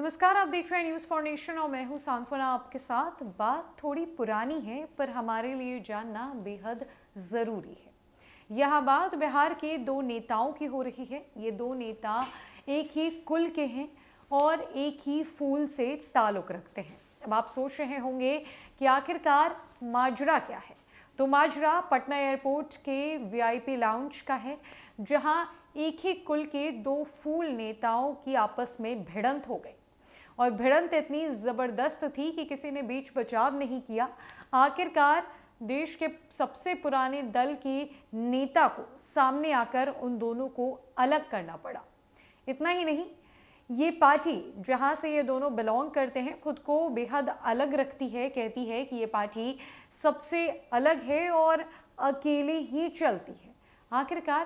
नमस्कार आप देख रहे हैं न्यूज़ फाउंडेशन और मैं हूं सांत्वना आपके साथ बात थोड़ी पुरानी है पर हमारे लिए जानना बेहद ज़रूरी है यह बात बिहार के दो नेताओं की हो रही है ये दो नेता एक ही कुल के हैं और एक ही फूल से ताल्लुक़ रखते हैं अब आप सोच रहे होंगे कि आखिरकार माजरा क्या है तो माजरा पटना एयरपोर्ट के वी लाउंज का है जहाँ एक ही कुल के दो फूल नेताओं की आपस में भिड़ंत हो गई और भिड़ंत इतनी ज़बरदस्त थी कि किसी ने बीच बचाव नहीं किया आखिरकार देश के सबसे पुराने दल की नेता को सामने आकर उन दोनों को अलग करना पड़ा इतना ही नहीं ये पार्टी जहाँ से ये दोनों बिलोंग करते हैं खुद को बेहद अलग रखती है कहती है कि ये पार्टी सबसे अलग है और अकेली ही चलती है आखिरकार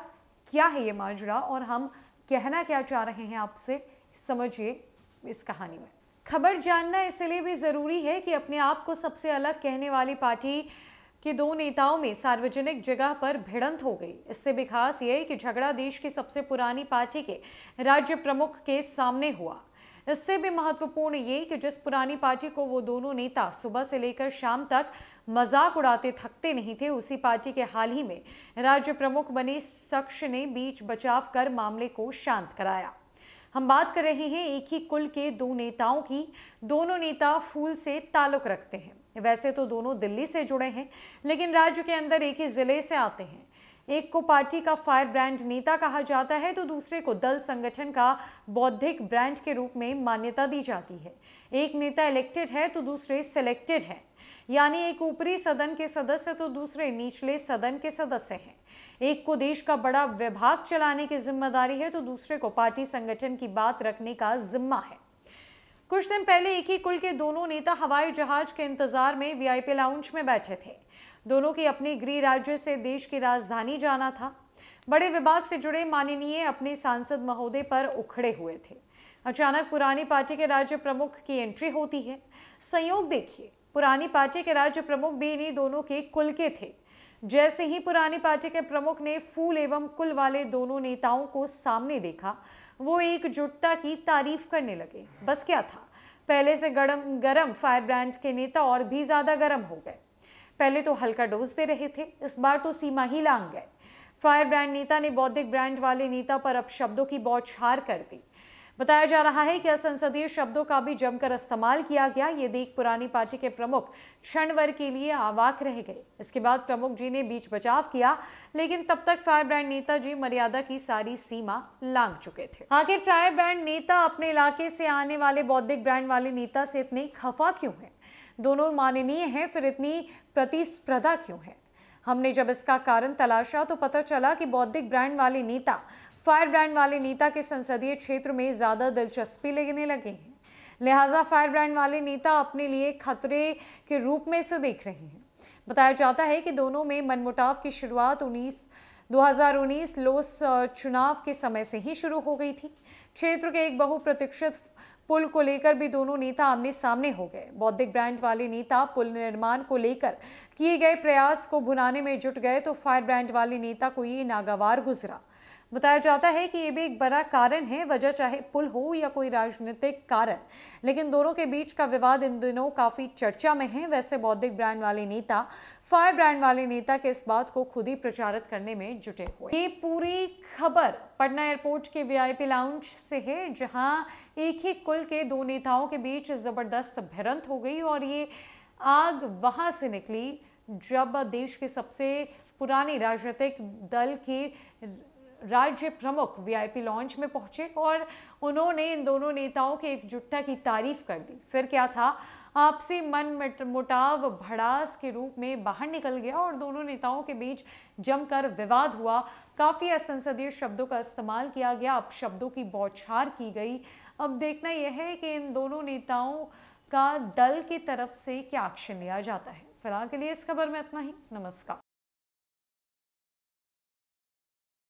क्या है ये माजरा और हम कहना क्या चाह रहे हैं आपसे समझिए इस कहानी में खबर जानना इसलिए भी ज़रूरी है कि अपने आप को सबसे अलग कहने वाली पार्टी के दो नेताओं में सार्वजनिक जगह पर भिड़ंत हो गई इससे भी खास ये कि झगड़ा देश की सबसे पुरानी पार्टी के राज्य प्रमुख के सामने हुआ इससे भी महत्वपूर्ण ये कि जिस पुरानी पार्टी को वो दोनों नेता सुबह से लेकर शाम तक मजाक उड़ाते थकते नहीं थे उसी पार्टी के हाल ही में राज्य प्रमुख बने शख्स ने बीच बचाव कर मामले को शांत कराया हम बात कर रहे हैं एक ही कुल के दो नेताओं की दोनों नेता फूल से ताल्लुक़ रखते हैं वैसे तो दोनों दिल्ली से जुड़े हैं लेकिन राज्य के अंदर एक ही ज़िले से आते हैं एक को पार्टी का फायर ब्रांड नेता कहा जाता है तो दूसरे को दल संगठन का बौद्धिक ब्रांड के रूप में मान्यता दी जाती है एक नेता इलेक्टेड है तो दूसरे सिलेक्टेड है यानी एक ऊपरी सदन के सदस्य तो दूसरे निचले सदन के सदस्य हैं एक को देश का बड़ा विभाग चलाने की जिम्मेदारी है तो दूसरे को पार्टी संगठन की बात रखने का जिम्मा है कुछ दिन पहले एक ही कुल के दोनों नेता हवाई जहाज के इंतजार में वीआईपी लाउंज में बैठे थे दोनों की अपने गृह राज्य से देश की राजधानी जाना था बड़े विभाग से जुड़े माननीय अपने सांसद महोदय पर उखड़े हुए थे अचानक पुरानी पार्टी के राज्य प्रमुख की एंट्री होती है संयोग देखिए पुरानी पार्टी के राज्य प्रमुख भी इन्हीं दोनों के कुल के थे जैसे ही पुरानी पार्टी के प्रमुख ने फूल एवं कुल वाले दोनों नेताओं को सामने देखा वो एकजुटता की तारीफ करने लगे बस क्या था पहले से गरम गरम फायर ब्रांड के नेता और भी ज़्यादा गरम हो गए पहले तो हल्का डोज दे रहे थे इस बार तो सीमा ही लांग गए फायर ब्रांड नेता ने बौद्धिक ब्रांड वाले नेता पर शब्दों की बौछार कर दी बताया जा रहा है कि असंसदीय शब्दों का भी जमकर इस्तेमाल किया गया ये देख पुरानी पार्टी के प्रमुख क्षणवर के लिए आवाक रह गए इसके बाद प्रमुख जी ने बीच बचाव किया लेकिन तब तक फायर ब्रांड नेता जी मर्यादा की सारी सीमा लांग चुके थे आखिर फायर ब्रांड नेता अपने इलाके से आने वाले बौद्धिक ब्रांड वाले नेता से इतने खफा क्यों है दोनों माननीय हैं फिर इतनी प्रतिस्पर्धा क्यों है हमने जब इसका कारण तलाशा तो पता चला कि बौद्धिक ब्रांड वाले नेता फायर ब्रांड वाले नेता के संसदीय क्षेत्र में ज़्यादा दिलचस्पी लेने लगे हैं लिहाजा फायर ब्रांड वाले नेता अपने लिए खतरे के रूप में इसे देख रहे हैं बताया जाता है कि दोनों में मनमुटाव की शुरुआत उन्नीस 2019 लोस चुनाव के समय से ही शुरू हो गई थी क्षेत्र के एक बहुप्रतीक्षित पुल को लेकर भी दोनों नेता आमने सामने हो गए बौद्धिक ब्रांड वाले नेता पुल निर्माण को लेकर किए गए प्रयास को भुनाने में जुट गए तो फायर ब्रांड वाले नेता को ये नागवार गुजरा बताया जाता है कि ये भी एक बड़ा कारण है वजह चाहे पुल हो या कोई राजनीतिक कारण लेकिन दोनों के बीच का विवाद इन दिनों काफ़ी चर्चा में है वैसे बौद्धिक ब्रांड वाले नेता फायर ब्रांड वाले नेता के इस बात को खुद ही प्रचारित करने में जुटे हुए ये पूरी खबर पटना एयरपोर्ट के वीआईपी लाउंज से है जहां एक ही कुल के दो नेताओं के बीच ज़बरदस्त भिड़ंत हो गई और ये आग वहां से निकली जब देश के सबसे पुरानी राजनीतिक दल के राज्य प्रमुख वीआईपी लॉन्च में पहुंचे और उन्होंने इन दोनों नेताओं की एकजुटता की तारीफ कर दी फिर क्या था आपसी मन मुटाव भड़ास के रूप में बाहर निकल गया और दोनों नेताओं के बीच जमकर विवाद हुआ काफ़ी असंसदीय शब्दों का इस्तेमाल किया गया अब शब्दों की बौछार की गई अब देखना यह है कि इन दोनों नेताओं का दल की तरफ से क्या एक्शन लिया जाता है फिलहाल के लिए इस खबर में इतना ही नमस्कार